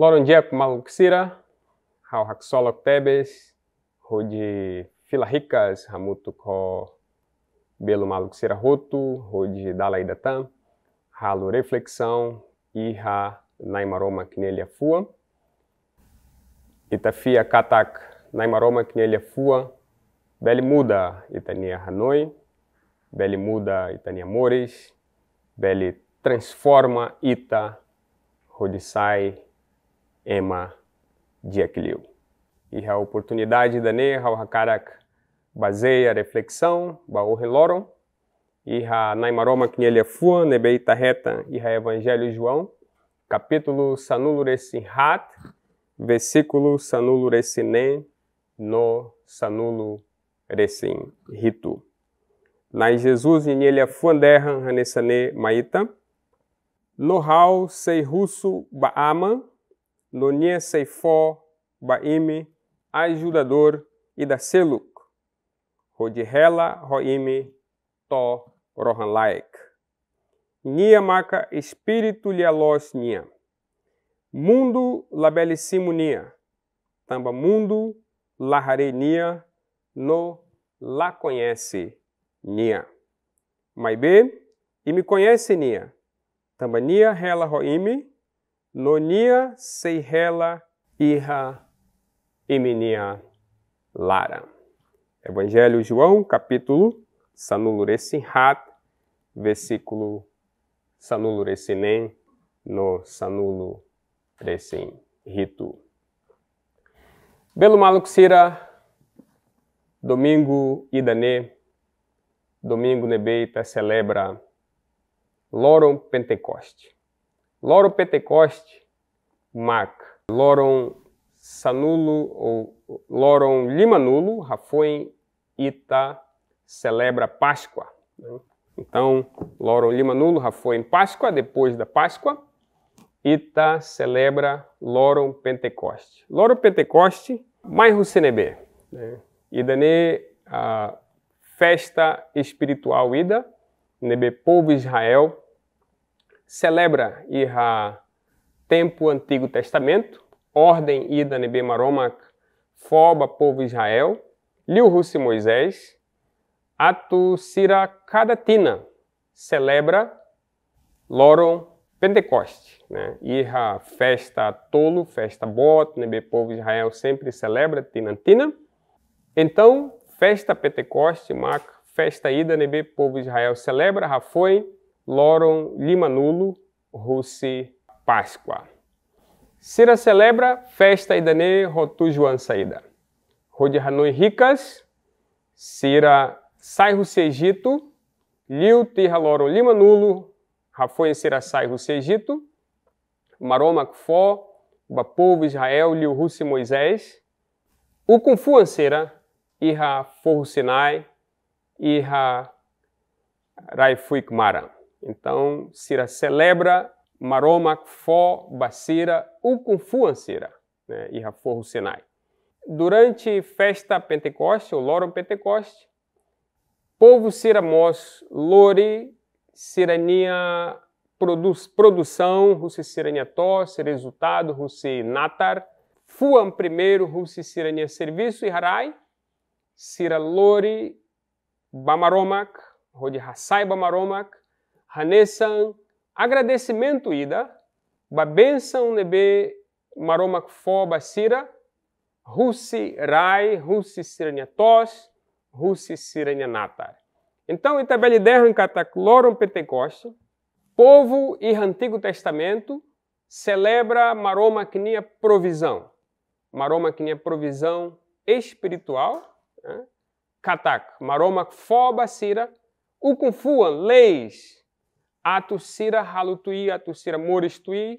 Loronjep maluxira, hau solok tebes, hoji filahikas hamutuk ho Belo será Roto, rode Dalaida Tam, Halo Reflexão, Iha Naimaroma Knelia Fua, Itafia Katak Naimaroma Knelia Fua, Beli Muda Itania Hanoi, Beli Muda Itania Mores, Beli Transforma Ita sai, Ema Diakliu. E oportunidade da Neha, o Hakarak, baseia reflexão, baorre loron, iha naimaroma é fua, nebei Reta, iha evangelho João, capítulo sanuluresi hat, versículo sanuloresinem, no sanuloresim ritu. Nai Jesus inelia fuanderran hanesane maita, no hau sei russo baama, no nie sei fo baime, ajudador e da selo Hodihela Roime To Rohanlaik. Niamaka Espírito Lialos Nia. Mundo Labelissimo Nia. Tamba Mundo Lahare Nia. No La Conhece Nia. Maibe e me conhece Nia. Tamba Nia Hela Roime. No Nia Seihela Irra Imenia Lara. Evangelho João, capítulo Sanuluresin versículo Sanuluresinem no Sanulo Ritu. Belo Maluxira, domingo Idané, domingo Nebeita celebra Loron Pentecoste. Loron Pentecoste, Mac. Loron Sanulo ou Loron Limanulo, Rafoen Ita celebra Páscoa. Né? Então, Loron Limanulo, Rafoen Páscoa, depois da Páscoa, Ita celebra Loron Pentecoste. Loron Pentecoste, mais Senebê. Né? Idane, a festa espiritual Ida, Nebe povo Israel, celebra Ira tempo Antigo Testamento, Ordem Ida Nebemaromak, Foba Povo Israel, Liu Russi Moisés, Atu Sira Kadatina, celebra Loron Pentecoste, né? Irra festa tolo, festa bot, nebe né? povo Israel sempre celebra Tinantina. Então, festa Pentecoste, mac festa ida nebe né? povo Israel celebra, foi Loron Limanulo, Russi Páscoa. Cira celebra festa Idane Rotu Joan Saída. Rodi Hanui Ricas, Cira russe Egito, Liu Loro Lima Nulo, Rafoen Cira Sairro Segito, Maroma Kfó, povo Israel Liu russe Moisés, o Kung Fu Ansera, Irra Forro Sinai, Irra Raifui Kmara. Então, Cira celebra Maromak fo basira ukunfuansira, né, e raforro Sinai. Durante festa Pentecoste, ou loro Pentecoste, povo siramos lore sirania produz, produção, russe sirania tosse, resultado, russi natar, fuam primeiro, russi sirania serviço e harai, sira lori bamaromak, rodi hassai bamaromak, hanesan, agradecimento ida, ba benção nebe maroma fo basira, rusi rai, rusi siranya tos, rusi siranya natar. Então, Itabeli derram cataclorum pentecoste, povo e Antigo Testamento celebra maroma que nia provisão, maroma que nia provisão espiritual, né? katak, maroma fo basira, ukunfuan, leis, atusira halutui, atusira moristui,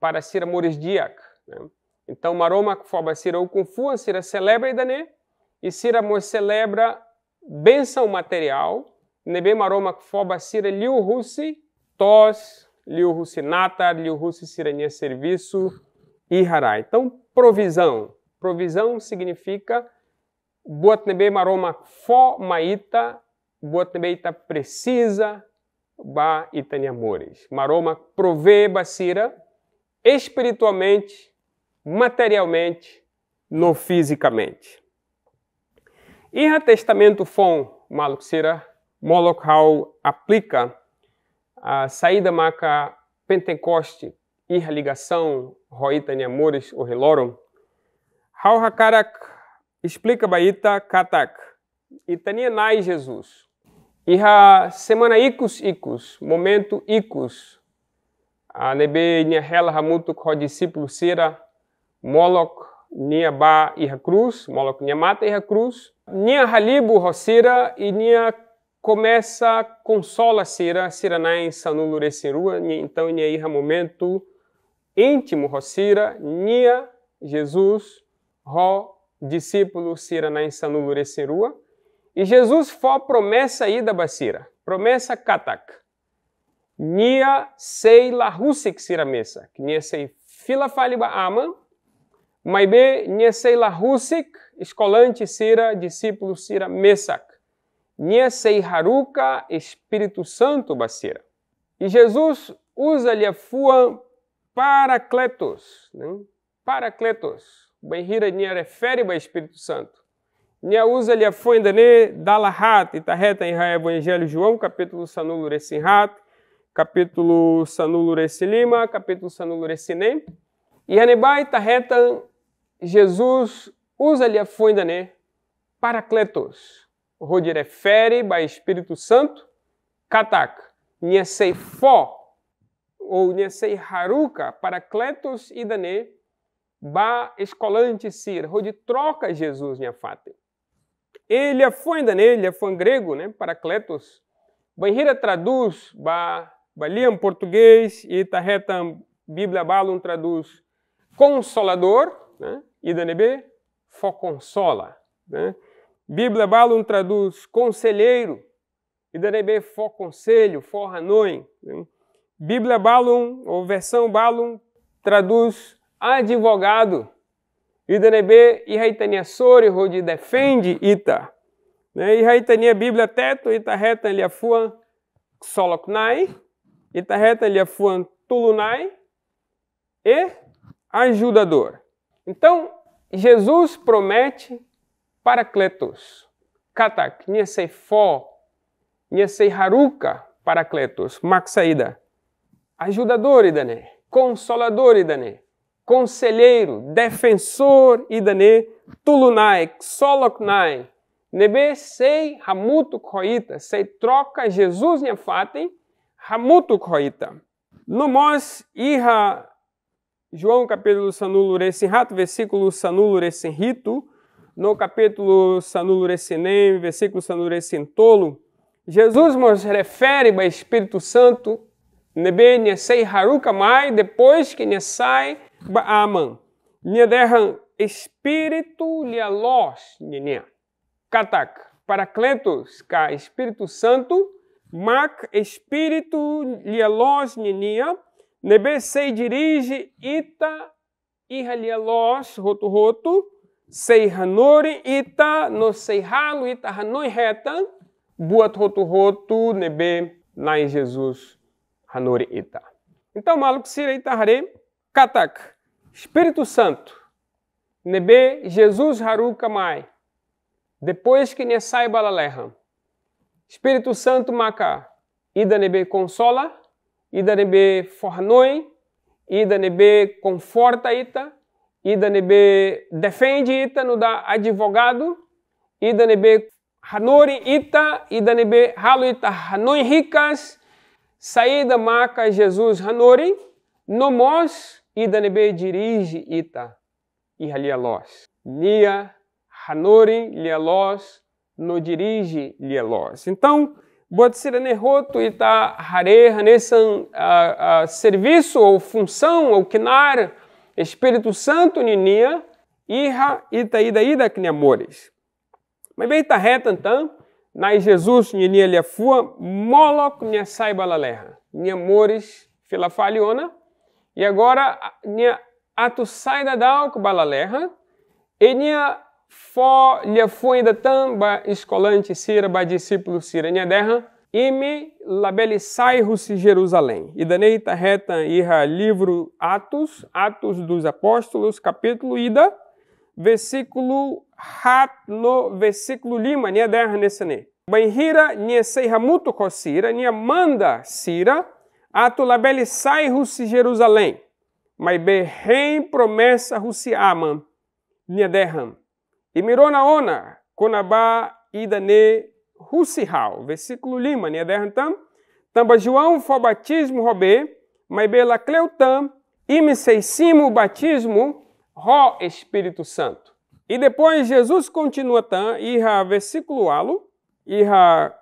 para sira morisdiak. Né? Então, maroma foba sira o confua, sira celebra e e sira mo celebra benção material, nebe maroma foba sira liu russi, tos, liu russi natar, liu russi sirania serviço e harai. Então, provisão. Provisão significa buat nebe maroma fo maita, buat nebe ita precisa, ba e Maroma provê Basira espiritualmente, materialmente, não fisicamente. E a testamento fom Maluxira Molochau aplica a saída maca Pentecoste e a ligação Roita Niamores o Relorum. Hau Hakarak explica Baita Katak. Itani Tanianai Jesus. Iha semana ikus ikus, momento ikus. A nebe nia hela hamutu ko discípulo sira, molok nia ba iha cruz, molok nia mata iha cruz. Nia halibu rosira e nia começa consola sira, sira em sanulo resirua, então nia iha momento íntimo sira, nia Jesus, ro discípulo sira em sanulo resirua. E Jesus foi promessa aí da Basira, promessa katak. Nia sei lahusik sira mesa, nia sei fila faliba aman, maibe nia sei rusik, escolante sira, discípulo sira mesak. Nia sei haruka, Espírito Santo Basira. E Jesus usa-lhe a fua paracletos, né? paracletos. Benhira nia refere ao Espírito Santo. Niauza lhe foindane dalahat itarreta tá em Evangelho João, capítulo sanulure sinhat, capítulo sanulure Lima capítulo sanulure nem E anebai itarreta tá Jesus usa lhe foindane paracletos, refere, é by Espírito Santo, katak, niesei fo, ou niesei haruka, paracletos idane, ba escolante sir, rodi troca Jesus, minha fate. Ele é afuenda nele, em é grego, né? Paracletos. Banheira traduz, ba, baliam português e tarretam Bíblia Balum traduz consolador, né? E da consola, né? Bíblia Balum traduz conselheiro Idanebe, da conselho, fo hanoim. Né? Bíblia Balum, ou versão Balum, traduz advogado, e irraitania sori, rodi defende, ita. Né? Irraitania Bíblia teto, ita reta ele afuan soloknai, ita reta ele afuan tulunai e ajudador. Então, Jesus promete paracletos. Katak, niesei fo, niesei haruka, paracletos, Maxaída, Ajudador, Idane. Consolador, Idane conselheiro, defensor idane, tulunai, soloknai, nebe sei hamutu koita, sei troca Jesus ne fatem, hamutu koita. mos irra João capítulo sanulo rato, versículo sanulo rito, no capítulo sanulo versículo sanulo tolo, Jesus nos refere ao Espírito Santo, nebe sei haruka mai, depois que nha sai ba'aman, nie derram Espírito lhe alos, nenia. Katak, paracletos, ka Espírito Santo, mak Espírito lhe alos, nenia. Nebe sei dirige ita iha lhe alos, roto roto. Sei hanori ita, no sei halo ita hanoi reta. Buat roto roto, nebe nai Jesus hanori ita. Então, maluco, sirei tahare, katak. Espírito Santo, nebe Jesus Haruka Mai, depois que ne saiba laleham. Espírito Santo Maca, ida nebe consola, ida nebe fornoi, ida nebe conforta ita, ida nebe defende ita, no da advogado, ida nebe hanori ita, ida nebe halo ita hanoi ricas, saída maca Jesus hanori, nomos, nebe dirige ita ihalialos. Nia hanorin lialos no dirige lialos. Então, Bodhisarane Roto ita hare hanesan ah, ah, serviço ou função ou knar Espírito Santo ninia iha ita ida ida kniamores. Mas bem ita reta então, nai Jesus ninia liafua molok nia saiba lalerra. amores filafaliona. E agora, minha ato sai da dal que balalerra, e minha folha, lhe foi da tamba escolante sira ba discípulo sira nia derra, e me labele sai se Jerusalém. E danei reta irra livro Atos, Atos dos Apóstolos, capítulo ida, versículo hat no versículo lima, minha derra nesse ne. Banhira minha seira muito cosira, minha manda sira, labele sai russi Jerusalém, maibe rem promessa russi aman, derram. E mirona ona, conabá idane russi hal. Versículo lima, derram tam. Tamba João for batismo robê, bem la cleutam, ime Simo batismo, ro Espírito Santo. E depois Jesus continua tam, irra versículo alo, irra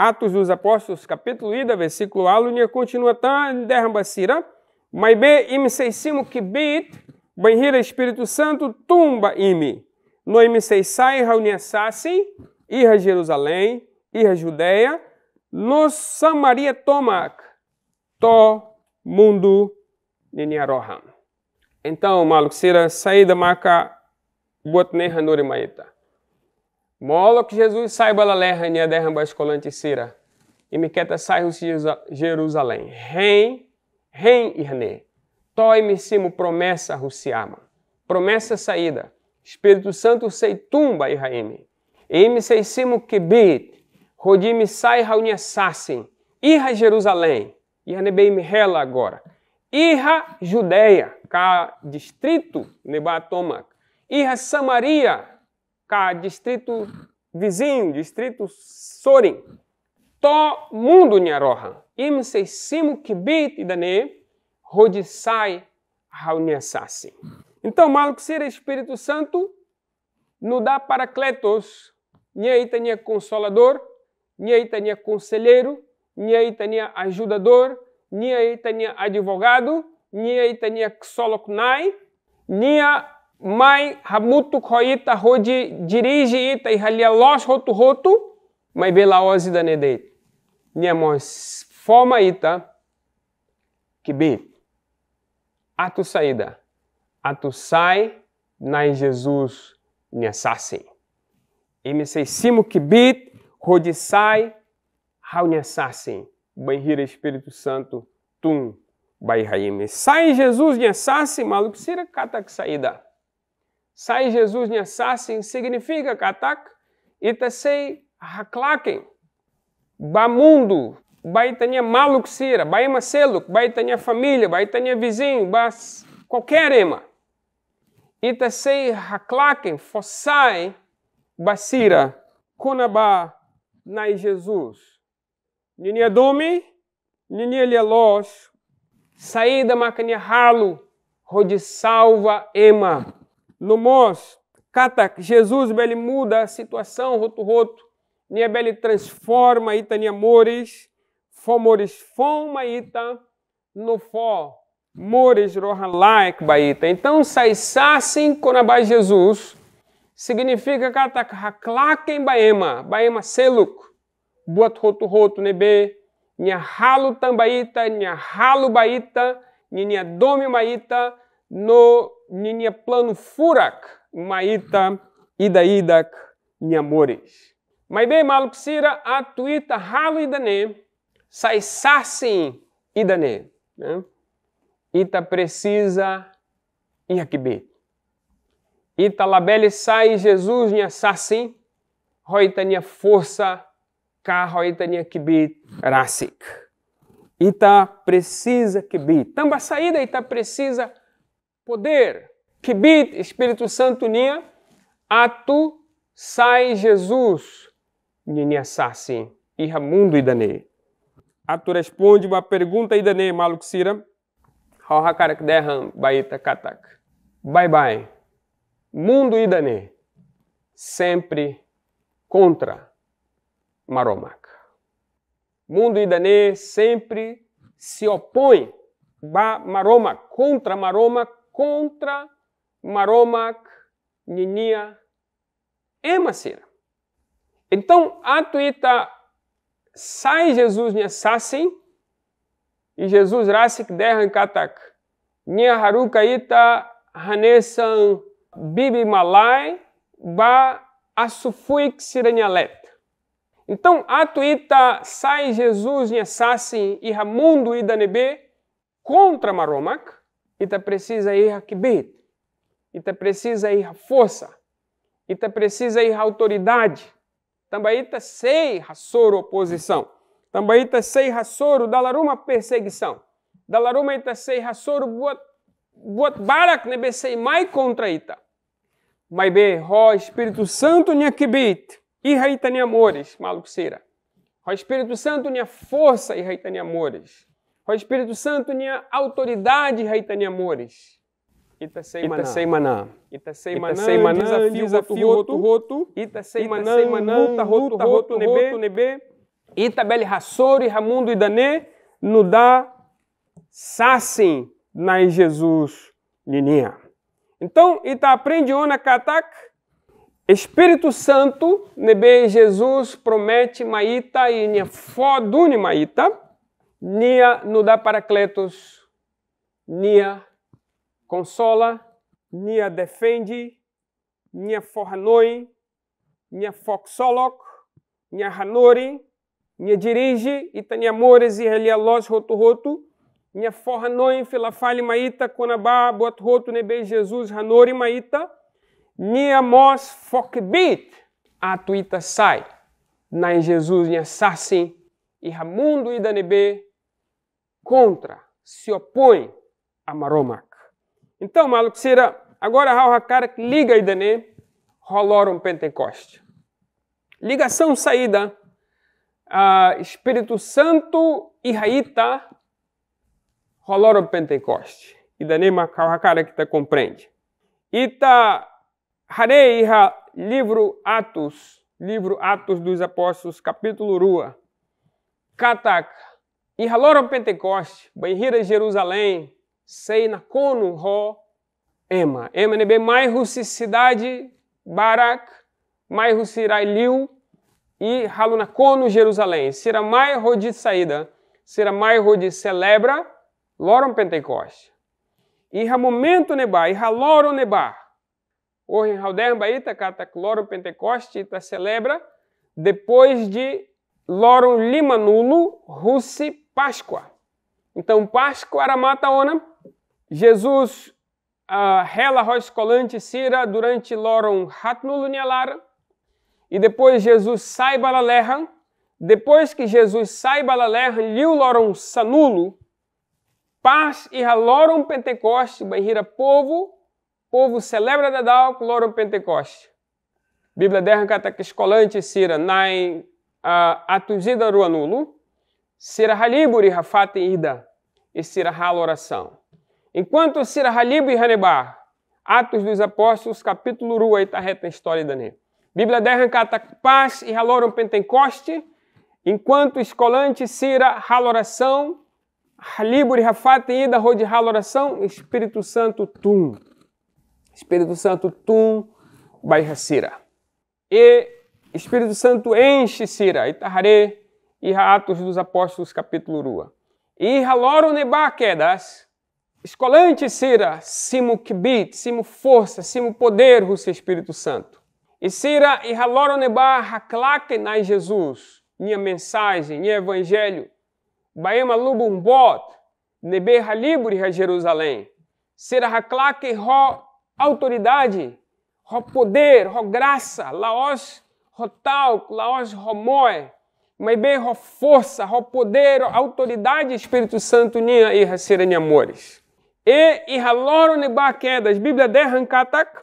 Atos dos Apóstolos, capítulo ida, versículo alunye, continua tan derrambacira, maibe im seisimu kibit, banhira Espírito Santo, tumba imi. No im seisai rauniassassi, irra Jerusalém, irra Judeia, no Samaria tomac, to mundo niniaroham. Então, malucira, saída maca, botne hanurimaita que Jesus saiba lerrania derram bascolante sira. E miqueta sairus Jerusalém. Ren, rem irne. Toi me simo promessa ruciama. Promessa saída. Espírito Santo sei tumba irraime. E me sei simo kebit. Rodime sai rauniassassin. Irra Jerusalém. Irne bem me rela agora. Irra Judeia. Cá distrito nebatoma. Irra Samaria distrito vizinho, distrito Sorin. To mundo nyarohan. Im se simu kibit idane rodisai rauniasasi. Então, maluco ser Espírito Santo, não dá paracletos, nheita nhe consolador, nheita nhe conselheiro, nheita nhe ajudador, nheita nhe advogado, nheita nhe xolokunai, nhe mai hamutu khoita hoji dirige ita ihalia los roto roto, mai bela ozi da nedeit. Niamos forma ita que be. Atu saída. ato sai na Jesus E me MC simo que bit, rodi sai, hau Bem Banhira Espírito Santo, tum, bairra Sai Jesus nyasasi, maluco, sira kata que saída sai Jesus em sassin significa katak itasei haklaken. Bamundo, vai ter maluco sira, vai maceluk, ba ter família, ba ter vizinho, ba qualquer ema. Itasei haklaken, fossai basira, konaba nai Jesus. Ninia domi, ninia lialos, saída macania halo rode salva ema no Nomos, Katak, Jesus, ele muda a situação, roto, roto. Niebe, ele transforma, ita, amores, fomores, foma, ita, no fó, mores, rohalaik, baita. Então, saisassin, conabai, Jesus, significa Katak, haklaken, baema, baema, seluk, buat, roto, roto, nebe, halo tambaita, halo baita, dome maita, no ninha plano furak maita ida idak nhamores. Mas bem mal psira a tuita halo idane, sai sassin idane. Né? Ita precisa inhakibe. Ita labele sai Jesus nha sassin, roita nha força, ka roita nha kibit rasik. Ita precisa kibit. Tamba saída, ita precisa poder. Kibit, Espírito Santo Nia, atu sai Jesus, Ninia Sassi, Irramundo Idane. Atu responde uma pergunta Idane, Maluk Sira. Hauha Karak Derham, Baita Katak. Bye bye. Mundo Idane, sempre contra Maromac. Mundo Idane sempre se opõe Ba Maroma, contra Maroma, contra Maromac, Ninia e Macira. Então, atuita sai Jesus nia sassi e Jesus rasik derran katak. Nia haruka ita hanesan bibi malai ba asufuik siranyalet. Então, atuita sai Jesus nia sassi e ramundo idanebe contra Maromac Ita então precisa ir a kibit. Ita então precisa ir a força. Ita então precisa ir a autoridade. Também ita sei a soro oposição. Também ita sei a soro dalaruma perseguição. Dalaruma ita sei a soro buat buat barak nebe sei mais contra ita. Mas be, ó Espírito Santo, minha kibit. E raita amores, maluceira. Ó Espírito Santo, minha força, e raita amores. O Espírito Santo tinha autoridade, Raitania Amores. Ita maná. Ita maná. Ita seimana. Ita seimana. Desafio, desafio, roto, roto. Ita seimana. Ita seimana. Luta, roto, roto, roto, nebe. Roto, nebe. Ita beli rassori, ramundo e dané. Nudá sassin na Jesus ninia. Então, ita aprende ona katak. Espírito Santo, nebe Jesus promete maita e nia fodune maita. Nia no dá paracletos, Nia consola, Nia defende, Nia fornoi, Nia soloc Nia hanori, Nia dirige, Ita Nia mores e los roto roto, Nia fornoi filafali maita, conabá, boat roto nebe Jesus hanori maita, Nia mos A tuita sai, na Jesus Nia sassim, e ramundo e danebe, contra, se opõe a Maromac. Então, Maluxira, agora Hauhakarak liga rolou rolorum Pentecoste. Ligação saída, Espírito Santo e rolou rolorum Pentecoste. Idane Hauhakarak é te compreende. Ita Harei, livro Atos, livro Atos dos Apóstolos, capítulo Rua. Katak, I haloro Pentecoste, banhira Jerusalém, Seina Konu Ho, Ema. mai russi Cidade, Barak, russi Sirailiu e Haluna Konu Jerusalém. Sira Mairo de saída, Sira Mairo de celebra, Loron Pentecoste. E ha momento neba, e haloro neba. Hoje em baita cata Loron Pentecoste, Ita celebra, depois de Loron Limanulo, Russi Páscoa. Então, Páscoa era mataona. Jesus rela roscolante Sira durante loron hatnulunialara. E depois Jesus sai balalerra. Depois que Jesus sai balalerra, liu loron sanulo. Paz e loron pentecoste, banhira povo. Povo celebra dadal loron pentecoste. Bíblia derra catequiscolante Sira nai atuzida ruanulo. Sirhaliburi Rafat Ida e Sirahal oração. Enquanto Sirhalib e Hanebar, Atos dos Apóstolos, capítulo Rua, está reta a história da Bíblia derrancata tá paz e halorum pentecoste, enquanto escolante Sira oração, Halibur Rafat Ida Rod oração, Espírito Santo Tum. Espírito Santo Tum, Bairra Sira. E Espírito Santo enche Sira, Itahare, e Atos dos Apóstolos, capítulo rua. E haloro nebakedas, escolante sira, simo kibit, simo força, simo poder, o Espírito Santo. E sira e haloro neba haklake nai Jesus, minha mensagem, minha evangelho, baema lubum bot, nebe halibri a Jerusalém. Sira haklake ro autoridade, ro poder, ro graça, laos ro talk, laos ro moe, mas bem ho força, ho poder, ho autoridade Espírito Santo nia e racera ni amores. E e haloro ne baquedas Bíblia de hankatak,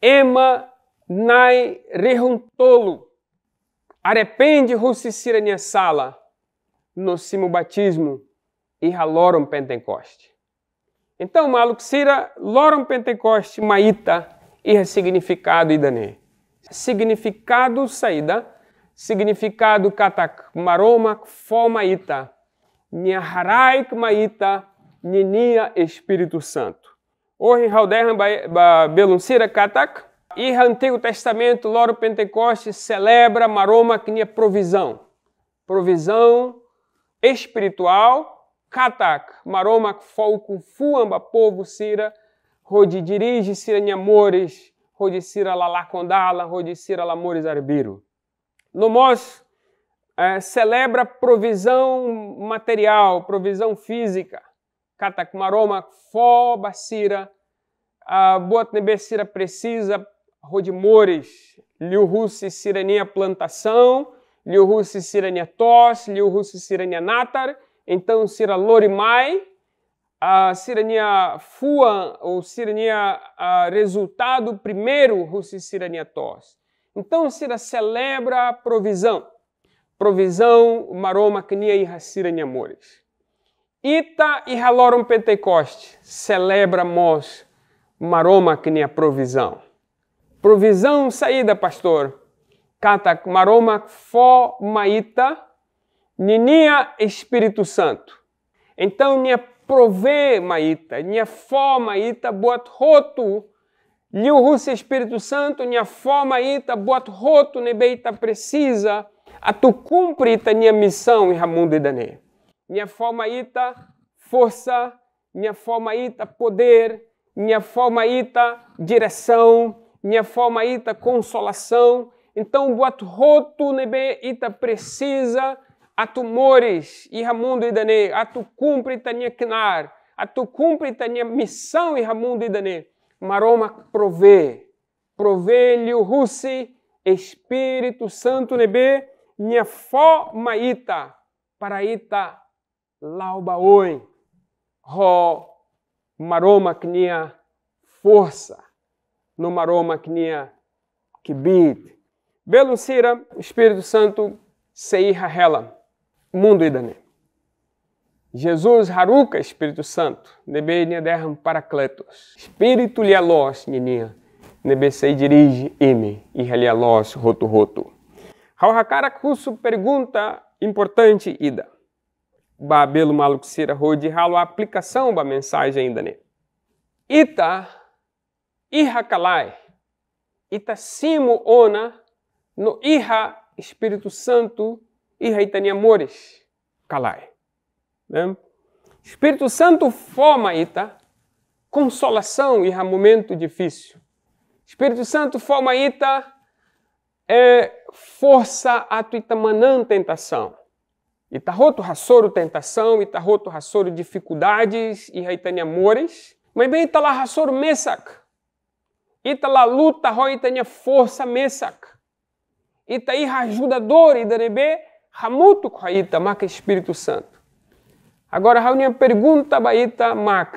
ema nai rehuntolo. Arrepende russicira ni sala, no simo batismo e halorum pentecoste. Então, maluxira, lorum pentecoste, maita, e significado idane. Significado saída, significado katak maroma fomaita, ita, nyaharai kmaita, ninia Espírito Santo. Hoje Halderran Beluncira katak, e Antigo Testamento, Loro Pentecoste, celebra maroma que nia é provisão. Provisão espiritual, katak maroma folco fuamba povo sira, rodi dirige sira nham amores, rodi sira lalacondala, rodi sira lamores arbiro. Nomos é, celebra provisão material, provisão física. Katakmaroma, fó, bacira, Boatnebessira precisa, Rodimores, russe Sirania plantação, russe Sirania tos, russe Sirania natar, então Sira lorimai, a Sirania fuan ou Sirania resultado primeiro Russi, Sirania tos. Então Sira celebra a provisão. Provisão, maromacnia e racira de amores. Ita e halorum pentecoste, celebra mos, maromacnia provisão. Provisão saída, pastor. Cata maroma fo maita, ninia Espírito Santo. Então, nia prove maita, nia fo maita, boat roto, Rússia Espírito Santo, minha forma ita, boato roto, nebeita precisa, a tu cumpre ita minha missão em Ramundo e Dané. Minha forma ita, força, minha forma ita, poder, minha forma ita, direção, minha forma ita, consolação. Então, boato roto, nebeita precisa, a tu mores e Ramundo e Dané, a tu cumpre ita minha quinar, a tu cumpre ita minha missão em Ramundo e Dané. Maroma provê. Provê-lhe o Russi, Espírito Santo Nebe, minha fó maíta, paraíta, laubaoi. Ro maroma knia força, no maroma knia kibit. Belo Sira, Espírito Santo, seira Hela, mundo idane. Jesus Haruka, Espírito Santo, Nebe derram paracletos. Espírito lialos, nininha, nebesei dirige ime, e roto roto. Rauhakara Kusu pergunta importante ida. Babelo maluxira rode ralo aplicação da mensagem ainda né. Ita, ihakalai, ita simo ona, no iha Espírito Santo, iha itani amores, kalai. Né? Espírito Santo forma, Ita, consolação e momento difícil. Espírito Santo forma, Ita, é, força a tua manã tentação. Ita roto rassoro tentação, ita roto rassoro dificuldades e haitane amores. Mas bem, ita lá rassoro mesac. Ita lá luta, roi itania força mesac. Ita aí ajudador, idanebe, ramuto com a ita, marca Espírito Santo. Agora, há uma pergunta baita, tá Mac.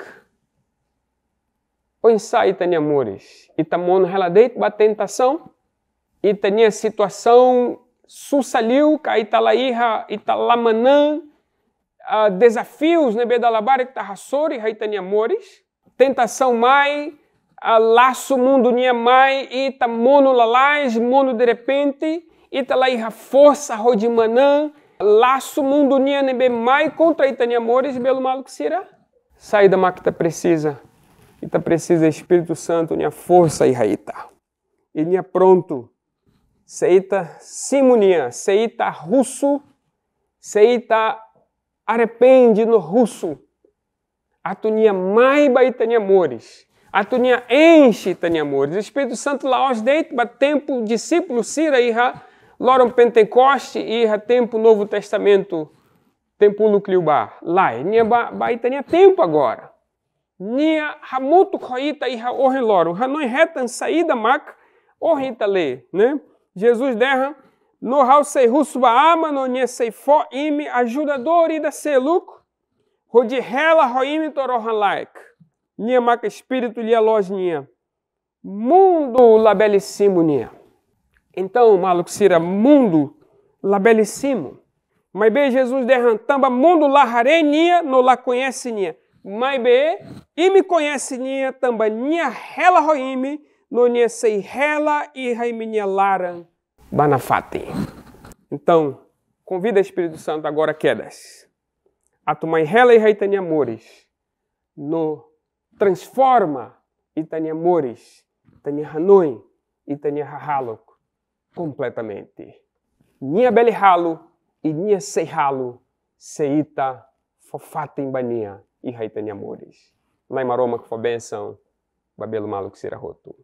Pensai, Tânia Amores, e tamono reladeito ba tentação, e Tânia situação sussaliu, ca italaíra, italamanã, uh, desafios, né, bedalabar, itarrassori, Tânia Amores, tentação mai, a laço mundo nia mai, e mono lalais, mono de repente, italaíra força, manã laço munduniane be mai contra itania amores belo maluco será sai da maquita precisa ita precisa Espírito Santo minha força e raíta. e minha pronto seita simunia, seita russo seita arrepende no russo atunia mai baitania amores atunia enche itania amores Espírito Santo laos deit ba tempo discípulo sira e ra lorum Pentecoste e há tempo Novo Testamento, tempo nuclear. Lá, nia ba, ba tinha tempo agora. Nia há muito coita e há orre lorum, há não retan saída mac, orrita lê, né? Jesus derra, no hau sei russo baama, no nia sei fo ime, ajudador e da seluco, rodirela roime torohan like. Nia mac espírito lia loja nia. Mundo labelicimo nia. Então, maluco, será mundo labelicimo. Mas bem, Jesus derrantamba mundo laharenia no la conhece nia. Mas bem, e me conhece nia tamba nia rela roime no nia sei rela e raiminha laran banafate. Então, convida o Espírito Santo agora quedas. A tua mãe rela e raitania amores. No transforma e tania amores, tania hanoi e tania halok completamente. Nia belihalo e nia seihalo seita em bania e raitani amores. Naimaroma que for benção, babelo que será roto.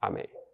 Amém.